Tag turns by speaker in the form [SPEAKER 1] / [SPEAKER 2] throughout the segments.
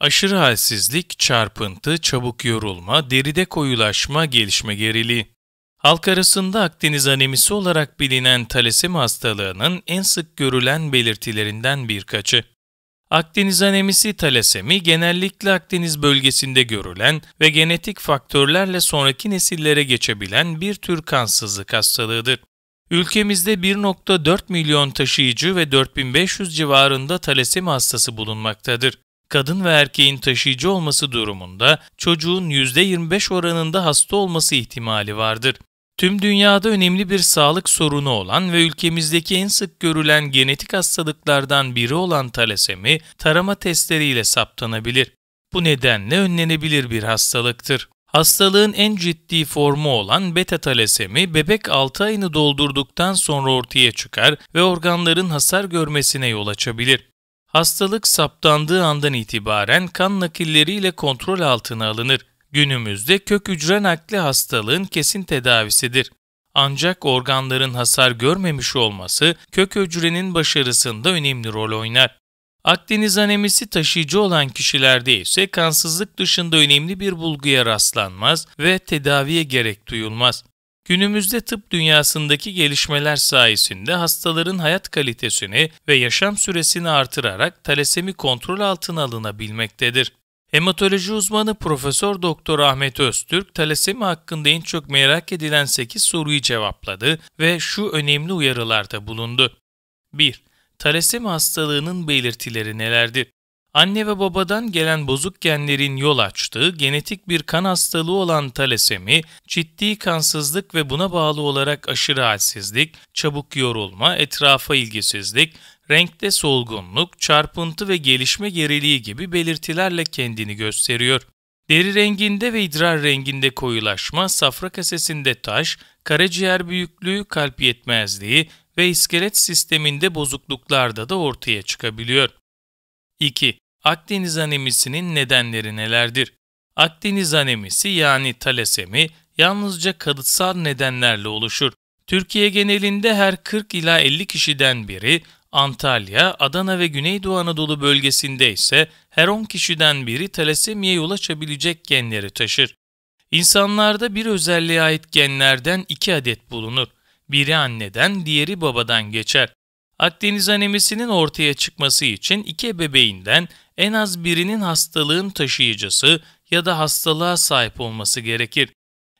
[SPEAKER 1] Aşırı halsizlik, çarpıntı, çabuk yorulma, deride koyulaşma, gelişme geriliği. Halk arasında Akdeniz anemisi olarak bilinen talasemi hastalığının en sık görülen belirtilerinden birkaçı. Akdeniz anemisi talasemi genellikle Akdeniz bölgesinde görülen ve genetik faktörlerle sonraki nesillere geçebilen bir tür kansızlık hastalığıdır. Ülkemizde 1.4 milyon taşıyıcı ve 4500 civarında talasemi hastası bulunmaktadır kadın ve erkeğin taşıyıcı olması durumunda çocuğun %25 oranında hasta olması ihtimali vardır. Tüm dünyada önemli bir sağlık sorunu olan ve ülkemizdeki en sık görülen genetik hastalıklardan biri olan talasemi tarama testleriyle saptanabilir. Bu nedenle önlenebilir bir hastalıktır. Hastalığın en ciddi formu olan beta talasemi bebek 6 ayını doldurduktan sonra ortaya çıkar ve organların hasar görmesine yol açabilir hastalık saptandığı andan itibaren kan nakilleriyle kontrol altına alınır. Günümüzde kök hücre nakli hastalığın kesin tedavisidir. Ancak organların hasar görmemiş olması kök hücrenin başarısında önemli rol oynar. Akdeniz anemisi taşıyıcı olan kişilerde ise kansızlık dışında önemli bir bulguya rastlanmaz ve tedaviye gerek duyulmaz. Günümüzde tıp dünyasındaki gelişmeler sayesinde hastaların hayat kalitesini ve yaşam süresini artırarak talasemi kontrol altına alınabilmektedir. Hematoloji uzmanı Profesör Doktor Ahmet Öztürk, talasemi hakkında en çok merak edilen 8 soruyu cevapladı ve şu önemli uyarılarda bulundu. 1. Talasemi hastalığının belirtileri nelerdir? Anne ve babadan gelen bozuk genlerin yol açtığı genetik bir kan hastalığı olan talasemi, ciddi kansızlık ve buna bağlı olarak aşırı halsizlik, çabuk yorulma, etrafa ilgisizlik, renkte solgunluk, çarpıntı ve gelişme geriliği gibi belirtilerle kendini gösteriyor. Deri renginde ve idrar renginde koyulaşma, safra kasesinde taş, karaciğer büyüklüğü, kalp yetmezliği ve iskelet sisteminde bozukluklarda da ortaya çıkabiliyor. 2. Akdeniz anemisinin nedenleri nelerdir? Akdeniz anemisi yani talasemi yalnızca kalıtsal nedenlerle oluşur. Türkiye genelinde her 40 ila 50 kişiden biri, Antalya, Adana ve Güneydoğu Anadolu bölgesinde ise her 10 kişiden biri talasemiye yol açabilecek genleri taşır. İnsanlarda bir özelliğe ait genlerden iki adet bulunur. Biri anneden, diğeri babadan geçer. Akdeniz anemisinin ortaya çıkması için iki bebeğinden, en az birinin hastalığın taşıyıcısı ya da hastalığa sahip olması gerekir.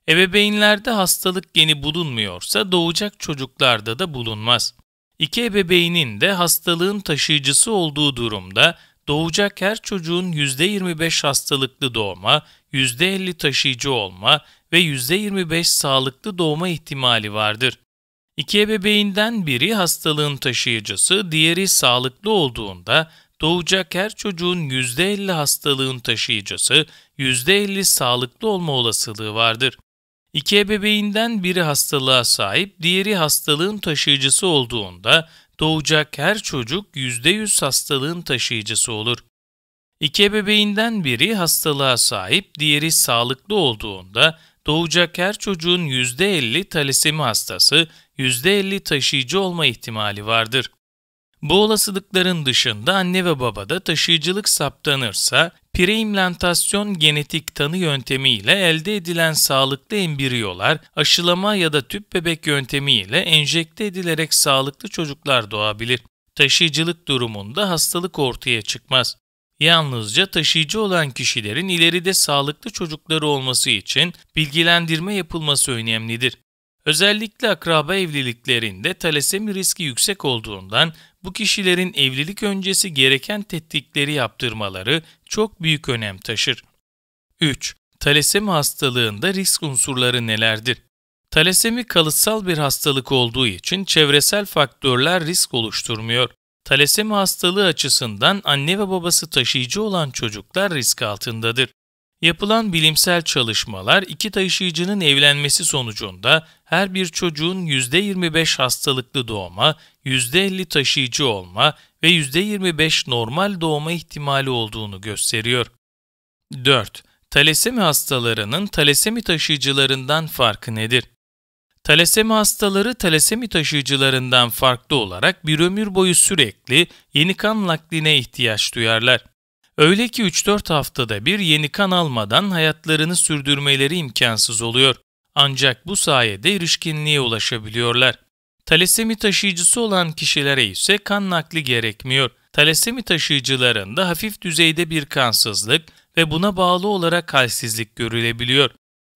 [SPEAKER 1] Ebeveynlerde hastalık geni bulunmuyorsa doğacak çocuklarda da bulunmaz. İki ebeveynin de hastalığın taşıyıcısı olduğu durumda doğacak her çocuğun %25 hastalıklı doğma, %50 taşıyıcı olma ve %25 sağlıklı doğma ihtimali vardır. İki ebeveynden biri hastalığın taşıyıcısı, diğeri sağlıklı olduğunda doğacak her çocuğun %50 hastalığın taşıyıcısı, %50 sağlıklı olma olasılığı vardır. İki ebeveynden biri hastalığa sahip, diğeri hastalığın taşıyıcısı olduğunda doğacak her çocuk %100 hastalığın taşıyıcısı olur. İki ebeveynden biri hastalığa sahip, diğeri sağlıklı olduğunda doğacak her çocuğun %50 talisemi hastası, %50 taşıyıcı olma ihtimali vardır. Bu olasılıkların dışında anne ve babada taşıyıcılık saptanırsa preimplantasyon genetik tanı yöntemiyle elde edilen sağlıklı embriyolar aşılama ya da tüp bebek yöntemiyle enjekte edilerek sağlıklı çocuklar doğabilir. Taşıyıcılık durumunda hastalık ortaya çıkmaz. Yalnızca taşıyıcı olan kişilerin ileride sağlıklı çocukları olması için bilgilendirme yapılması önemlidir. Özellikle akraba evliliklerinde talasemi riski yüksek olduğundan bu kişilerin evlilik öncesi gereken tetkikleri yaptırmaları çok büyük önem taşır. 3. Talasemi hastalığında risk unsurları nelerdir? Talasemi kalıtsal bir hastalık olduğu için çevresel faktörler risk oluşturmuyor. Talasemi hastalığı açısından anne ve babası taşıyıcı olan çocuklar risk altındadır. Yapılan bilimsel çalışmalar iki taşıyıcının evlenmesi sonucunda her bir çocuğun %25 hastalıklı doğma, %50 taşıyıcı olma ve %25 normal doğma ihtimali olduğunu gösteriyor. 4. Talasemi hastalarının talasemi taşıyıcılarından farkı nedir? Talasemi hastaları talasemi taşıyıcılarından farklı olarak bir ömür boyu sürekli yeni kan nakline ihtiyaç duyarlar. Öyle ki 3-4 haftada bir yeni kan almadan hayatlarını sürdürmeleri imkansız oluyor. Ancak bu sayede erişkinliğe ulaşabiliyorlar. Talasemi taşıyıcısı olan kişilere ise kan nakli gerekmiyor. Talasemi taşıyıcılarında hafif düzeyde bir kansızlık ve buna bağlı olarak halsizlik görülebiliyor.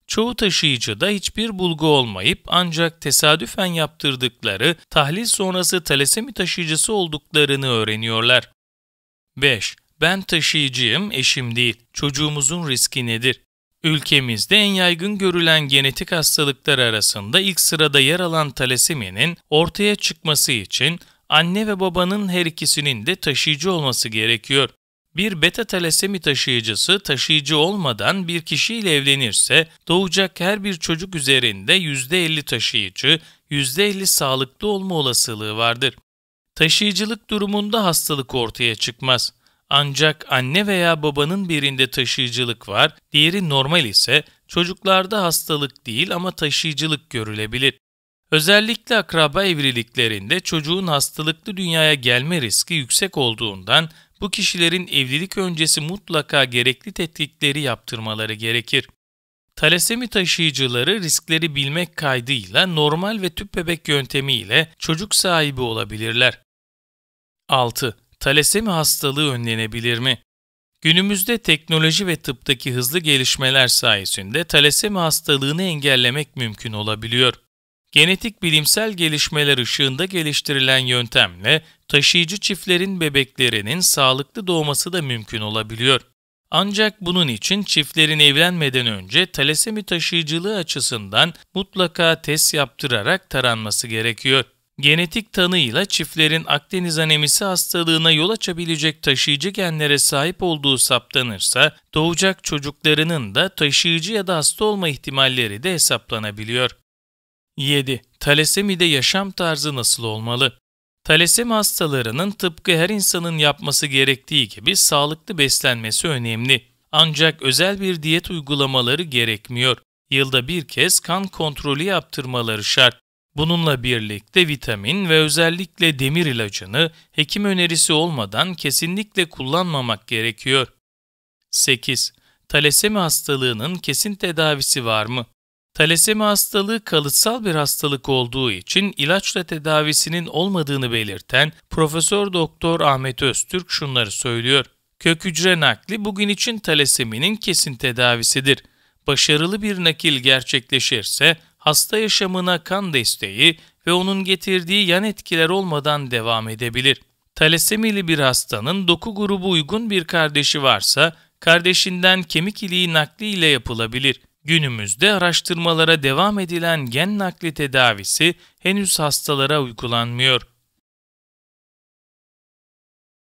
[SPEAKER 1] Çoğu taşıyıcıda hiçbir bulgu olmayıp ancak tesadüfen yaptırdıkları tahlil sonrası talasemi taşıyıcısı olduklarını öğreniyorlar. 5. Ben taşıyıcıyım, eşim değil. Çocuğumuzun riski nedir? Ülkemizde en yaygın görülen genetik hastalıklar arasında ilk sırada yer alan talaseminin ortaya çıkması için anne ve babanın her ikisinin de taşıyıcı olması gerekiyor. Bir beta talasemi taşıyıcısı taşıyıcı olmadan bir kişiyle evlenirse doğacak her bir çocuk üzerinde %50 taşıyıcı, %50 sağlıklı olma olasılığı vardır. Taşıyıcılık durumunda hastalık ortaya çıkmaz. Ancak anne veya babanın birinde taşıyıcılık var, diğeri normal ise çocuklarda hastalık değil ama taşıyıcılık görülebilir. Özellikle akraba evliliklerinde çocuğun hastalıklı dünyaya gelme riski yüksek olduğundan bu kişilerin evlilik öncesi mutlaka gerekli tetkikleri yaptırmaları gerekir. Talasemi taşıyıcıları riskleri bilmek kaydıyla normal ve tüp bebek yöntemiyle çocuk sahibi olabilirler. 6 talasemi hastalığı önlenebilir mi? Günümüzde teknoloji ve tıptaki hızlı gelişmeler sayesinde talasemi hastalığını engellemek mümkün olabiliyor. Genetik bilimsel gelişmeler ışığında geliştirilen yöntemle taşıyıcı çiftlerin bebeklerinin sağlıklı doğması da mümkün olabiliyor. Ancak bunun için çiftlerin evlenmeden önce talasemi taşıyıcılığı açısından mutlaka test yaptırarak taranması gerekiyor genetik tanıyla çiftlerin Akdeniz anemisi hastalığına yol açabilecek taşıyıcı genlere sahip olduğu saptanırsa, doğacak çocuklarının da taşıyıcı ya da hasta olma ihtimalleri de hesaplanabiliyor. 7. Talasemide yaşam tarzı nasıl olmalı? Talasemi hastalarının tıpkı her insanın yapması gerektiği gibi sağlıklı beslenmesi önemli. Ancak özel bir diyet uygulamaları gerekmiyor. Yılda bir kez kan kontrolü yaptırmaları şart. Bununla birlikte vitamin ve özellikle demir ilacını hekim önerisi olmadan kesinlikle kullanmamak gerekiyor. 8. Talasemi hastalığının kesin tedavisi var mı? Talasemi hastalığı kalıtsal bir hastalık olduğu için ilaçla tedavisinin olmadığını belirten Profesör Doktor Ahmet Öztürk şunları söylüyor. Kök hücre nakli bugün için talaseminin kesin tedavisidir. Başarılı bir nakil gerçekleşirse hasta yaşamına kan desteği ve onun getirdiği yan etkiler olmadan devam edebilir. Talasemili bir hastanın doku grubu uygun bir kardeşi varsa, kardeşinden kemik iliği nakli ile yapılabilir. Günümüzde araştırmalara devam edilen gen nakli tedavisi henüz hastalara uygulanmıyor.